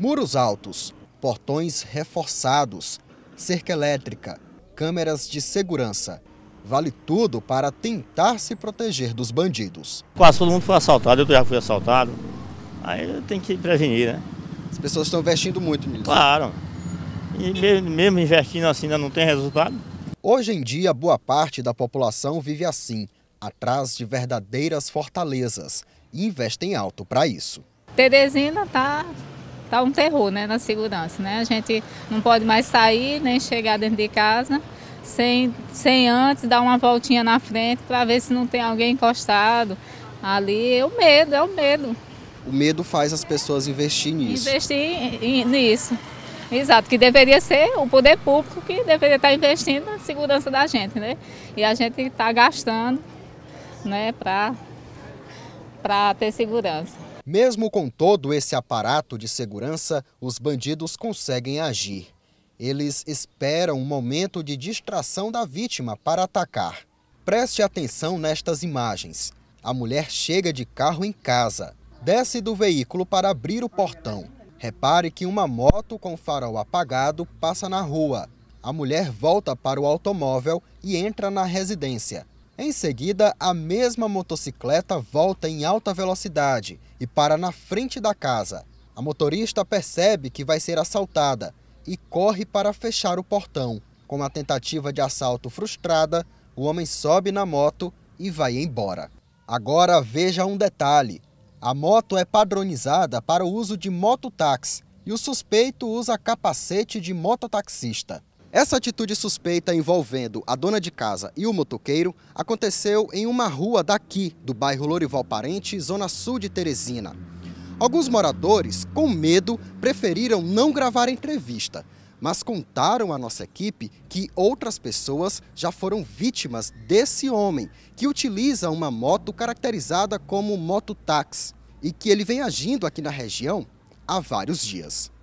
Muros altos, portões reforçados, cerca elétrica, câmeras de segurança. Vale tudo para tentar se proteger dos bandidos. Quase todo mundo foi assaltado, eu já fui assaltado. Aí tem que prevenir, né? As pessoas estão investindo muito nisso. Claro. E mesmo, mesmo investindo assim ainda não tem resultado. Hoje em dia, boa parte da população vive assim, atrás de verdadeiras fortalezas, e investem alto para isso. Teresina está tá um terror, né, na segurança, né? A gente não pode mais sair nem chegar dentro de casa sem, sem antes dar uma voltinha na frente para ver se não tem alguém encostado ali. É o medo, é o medo. O medo faz as pessoas investir nisso. Investir nisso. Exato, que deveria ser o poder público que deveria estar tá investindo na segurança da gente, né? E a gente está gastando, né, para ter segurança. Mesmo com todo esse aparato de segurança, os bandidos conseguem agir. Eles esperam um momento de distração da vítima para atacar. Preste atenção nestas imagens. A mulher chega de carro em casa, desce do veículo para abrir o portão. Repare que uma moto com farol apagado passa na rua. A mulher volta para o automóvel e entra na residência. Em seguida, a mesma motocicleta volta em alta velocidade e para na frente da casa. A motorista percebe que vai ser assaltada e corre para fechar o portão. Com a tentativa de assalto frustrada, o homem sobe na moto e vai embora. Agora veja um detalhe: a moto é padronizada para o uso de mototáxi e o suspeito usa capacete de mototaxista. Essa atitude suspeita envolvendo a dona de casa e o motoqueiro aconteceu em uma rua daqui, do bairro Lorival Parente, zona sul de Teresina. Alguns moradores, com medo, preferiram não gravar a entrevista, mas contaram à nossa equipe que outras pessoas já foram vítimas desse homem, que utiliza uma moto caracterizada como mototáxi e que ele vem agindo aqui na região há vários dias.